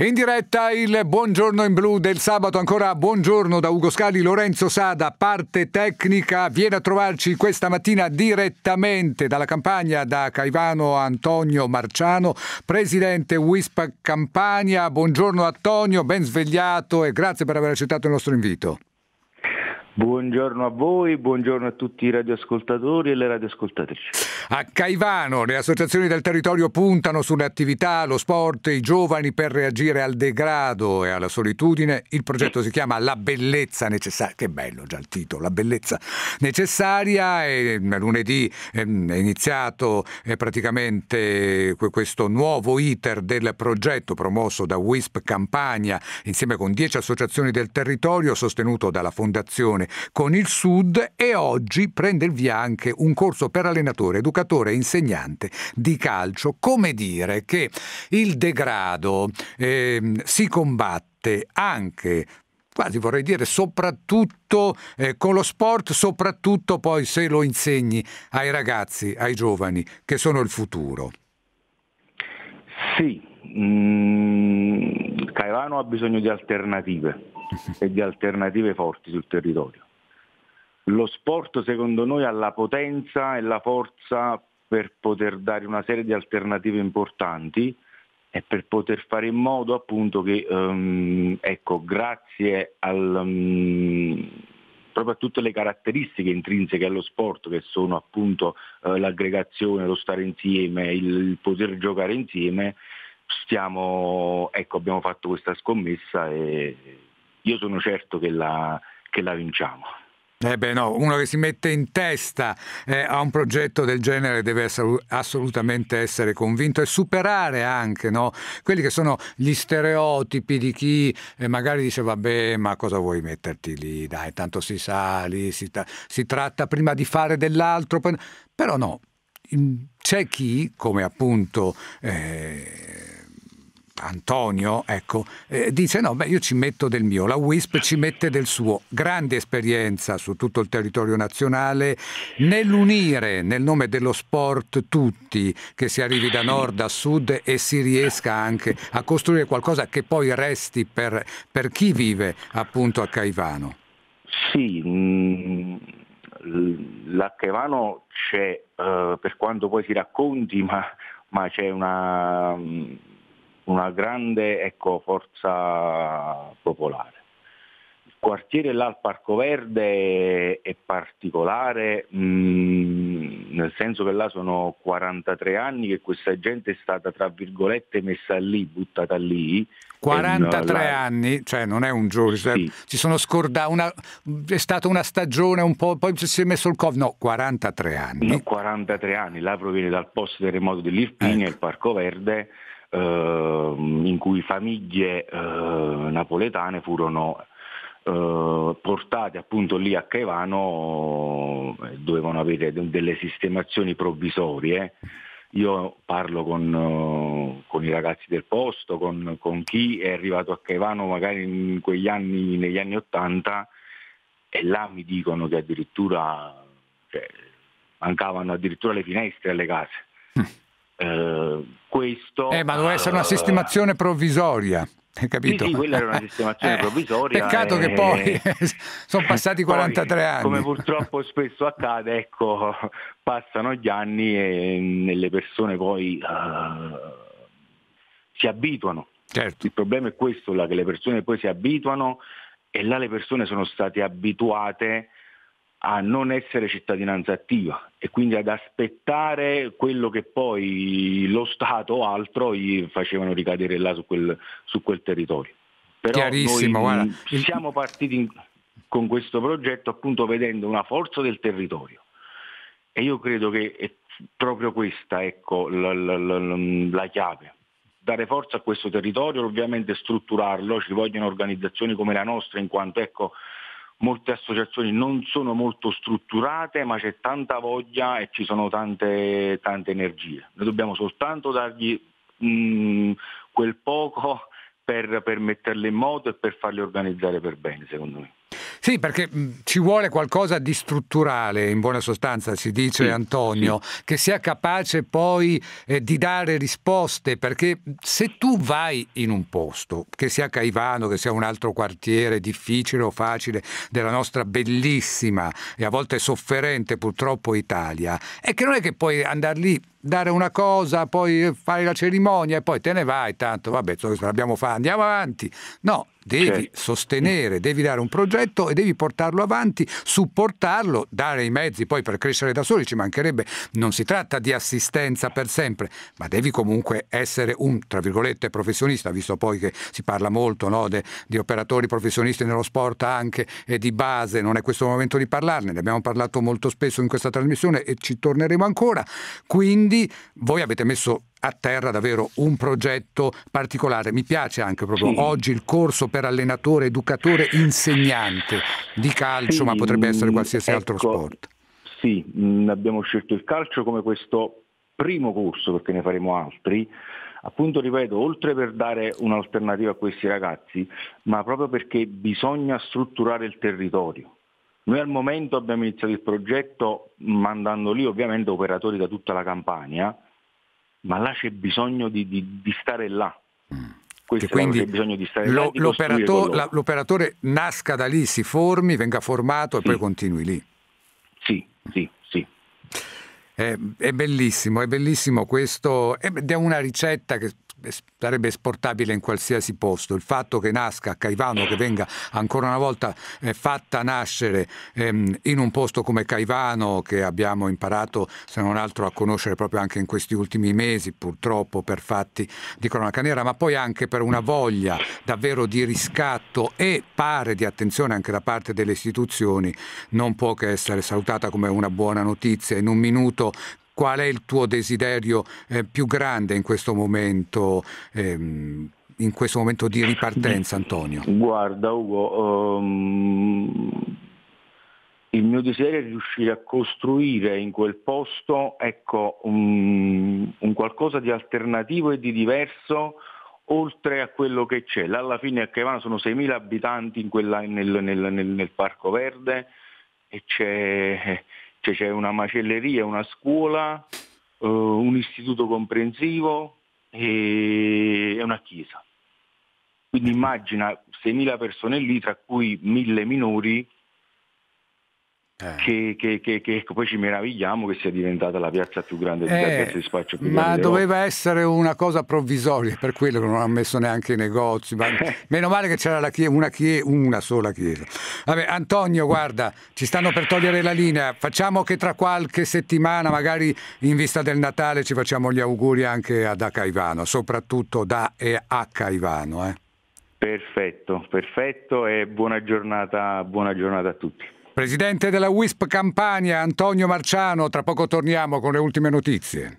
In diretta il buongiorno in blu del sabato, ancora buongiorno da Ugo Scali, Lorenzo Sada, parte tecnica, viene a trovarci questa mattina direttamente dalla campagna da Caivano Antonio Marciano, presidente WISP Campania. Buongiorno Antonio, ben svegliato e grazie per aver accettato il nostro invito. Buongiorno a voi, buongiorno a tutti i radioascoltatori e le radioascoltatrici. A Caivano le associazioni del territorio puntano sulle attività, lo sport, i giovani per reagire al degrado e alla solitudine. Il progetto si chiama La bellezza necessaria, che bello già il titolo, La bellezza necessaria. E mm, lunedì ehm, è iniziato eh, praticamente questo nuovo iter del progetto promosso da WISP Campania insieme con 10 associazioni del territorio sostenuto dalla Fondazione con il Sud e oggi prende il via anche un corso per allenatore, educatore e insegnante di calcio. Come dire che il degrado eh, si combatte anche quasi vorrei dire soprattutto eh, con lo sport, soprattutto poi se lo insegni ai ragazzi, ai giovani, che sono il futuro. Sì, mh, mm, Caivano ha bisogno di alternative e di alternative forti sul territorio. Lo sport secondo noi ha la potenza e la forza per poter dare una serie di alternative importanti e per poter fare in modo appunto che um, ecco, grazie al, um, proprio a tutte le caratteristiche intrinseche allo sport che sono appunto uh, l'aggregazione, lo stare insieme, il, il poter giocare insieme, stiamo, ecco, abbiamo fatto questa scommessa e io sono certo che la, che la vinciamo. Eh beh no, uno che si mette in testa eh, a un progetto del genere deve essere, assolutamente essere convinto e superare anche no? quelli che sono gli stereotipi di chi eh, magari dice vabbè ma cosa vuoi metterti lì, dai tanto si sa, lì si, si tratta prima di fare dell'altro, però no, c'è chi, come appunto... Eh, Antonio, ecco, eh, dice no, beh, io ci metto del mio, la WISP ci mette del suo, grande esperienza su tutto il territorio nazionale nell'unire nel nome dello sport tutti, che si arrivi da nord a sud e si riesca anche a costruire qualcosa che poi resti per, per chi vive appunto a Caivano. Sì, mh mm, l'Achevano c'è eh, per quanto poi si racconti, ma, ma c'è una, una grande ecco, forza popolare quartiere là al Parco Verde è particolare, mh, mm, nel senso che là sono 43 anni che questa gente è stata tra virgolette messa lì, buttata lì. 43 in, mm, anni, cioè non è un giorno, sì. ci sono scordati, una, è stata una stagione un po', poi si è messo il Covid, no, 43 anni. No, 43 anni, là proviene dal post terremoto dell'Irpinia, ecco. il Parco Verde, eh, in cui famiglie eh, napoletane furono eh, portate appunto lì a Caivano eh, dovevano avere delle sistemazioni provvisorie. Io parlo con, eh, con i ragazzi del posto, con, con, chi è arrivato a Caivano magari in quegli anni, negli anni Ottanta e là mi dicono che addirittura cioè, mancavano addirittura le finestre alle case. Mm. Eh, questo, eh, ma doveva essere una sistemazione provvisoria. Hai capito? Sì, sì, quella era una sistemazione eh, provvisoria. Peccato e... che poi sono passati 43 poi, anni. Come purtroppo spesso accade, ecco, passano gli anni e le persone poi uh, si abituano. Certo. Il problema è questo, là, che le persone poi si abituano e là le persone sono state abituate a non essere cittadinanza attiva e quindi ad aspettare quello che poi lo Stato o altro gli facevano ricadere là su quel, su quel territorio. Però Chiarissimo, noi guarda. siamo partiti in, con questo progetto appunto vedendo una forza del territorio e io credo che è proprio questa ecco, la, la, la, la chiave dare forza a questo territorio, ovviamente strutturarlo, ci vogliono organizzazioni come la nostra in quanto ecco, molte associazioni non sono molto strutturate, ma c'è tanta voglia e ci sono tante, tante energie. Noi dobbiamo soltanto dargli mh, mm, quel poco per, per metterle in moto e per farle organizzare per bene, secondo me. Sì, perché ci vuole qualcosa di strutturale, in buona sostanza si dice sì, Antonio, sì. che sia capace poi eh, di dare risposte, perché se tu vai in un posto, che sia Caivano, che sia un altro quartiere difficile o facile della nostra bellissima e a volte sofferente purtroppo Italia, è che non è che puoi andare lì dare una cosa, poi fare la cerimonia e poi te ne vai, tanto vabbè, l'abbiamo fatto, andiamo avanti. No, devi sostenere, devi dare un progetto e devi portarlo avanti, supportarlo, dare i mezzi poi per crescere da soli, ci mancherebbe, non si tratta di assistenza per sempre, ma devi comunque essere un, tra virgolette, professionista, visto poi che si parla molto no, de, di operatori professionisti nello sport anche e di base, non è questo il momento di parlarne, ne abbiamo parlato molto spesso in questa trasmissione e ci torneremo ancora, quindi quindi voi avete messo a terra davvero un progetto particolare. Mi piace anche proprio sì. oggi il corso per allenatore, educatore, insegnante di calcio, sì, ma potrebbe essere mm, qualsiasi ecco, altro sport. Sì, mm, abbiamo scelto il calcio come questo primo corso perché ne faremo altri. Appunto, ripeto, oltre per dare un'alternativa a questi ragazzi, ma proprio perché bisogna strutturare il territorio noi al momento abbiamo iniziato il progetto mandando lì ovviamente operatori da tutta la campagna, ma là c'è bisogno di, di, di stare là. Mm. che quindi lo, là, l'operator, la, l'operatore nasca da lì, si formi, venga formato e poi continui lì. Sì, sì, sì. È, è bellissimo, è bellissimo questo, ed è una ricetta che sarebbe esportabile in qualsiasi posto. Il fatto che nasca a Caivano, che venga ancora una volta eh, fatta nascere ehm, in un posto come Caivano, che abbiamo imparato se non altro a conoscere proprio anche in questi ultimi mesi, purtroppo per fatti di cronaca nera, ma poi anche per una voglia davvero di riscatto e pare di attenzione anche da parte delle istituzioni, non può che essere salutata come una buona notizia. In un minuto Qual è il tuo desiderio eh, più grande in questo momento? Ehm, in questo momento di ripartenza, Antonio? Guarda, Ugo, um, il mio desiderio è riuscire a costruire in quel posto ecco, un, un, qualcosa di alternativo e di diverso oltre a quello che c'è. Là alla fine a Caivano sono 6.000 abitanti quella, nel, nel, nel, nel Parco Verde e c'è cioè c'è una macelleria, una scuola, eh, un istituto comprensivo e una chiesa. Quindi immagina 6.000 persone lì, tra cui 1.000 minori, eh. Che, che, che, che, poi ci meravigliamo che sia diventata la piazza più grande eh, di spaccio più ma grande doveva Europa. essere una cosa provvisoria per quello che non ha messo neanche i negozi ma... meno male che c'era la chiesa, una, chiesa, una sola chiesa Vabbè, Antonio guarda ci stanno per togliere la linea facciamo che tra qualche settimana magari in vista del Natale ci facciamo gli auguri anche ad Acaivano soprattutto da e a Caivano eh. perfetto perfetto e buona giornata, buona giornata a tutti Presidente della WISP Campania, Antonio Marciano, tra poco torniamo con le ultime notizie.